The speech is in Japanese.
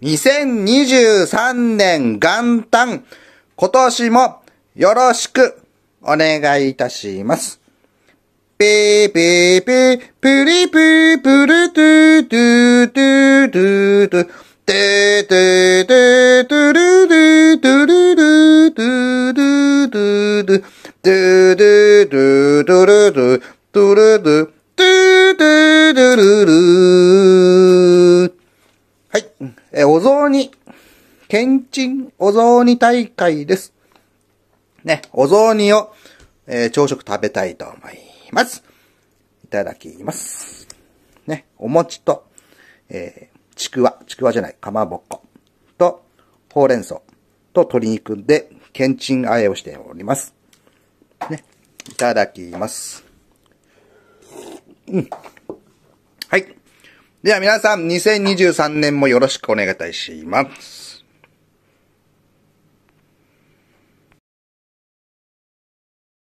2023年元旦、今年もよろしくお願いいたします。ピーピーピー、プリプープルトゥトゥトゥトゥトゥ、トゥトゥトゥトゥルルトゥルルトゥルトゥトゥ、トゥトゥトゥトゥルトゥ、トゥルトゥ、トゥトゥえお雑煮、けんちんお雑煮大会です。ね、お雑煮を、えー、朝食食べたいと思います。いただきます。ね、お餅と、えー、ちくわ、ちくわじゃない、かまぼこと、ほうれん草と鶏肉で、けんちん和えをしております。ね、いただきます。うん。はい。では皆さん、2023年もよろしくお願いいたします。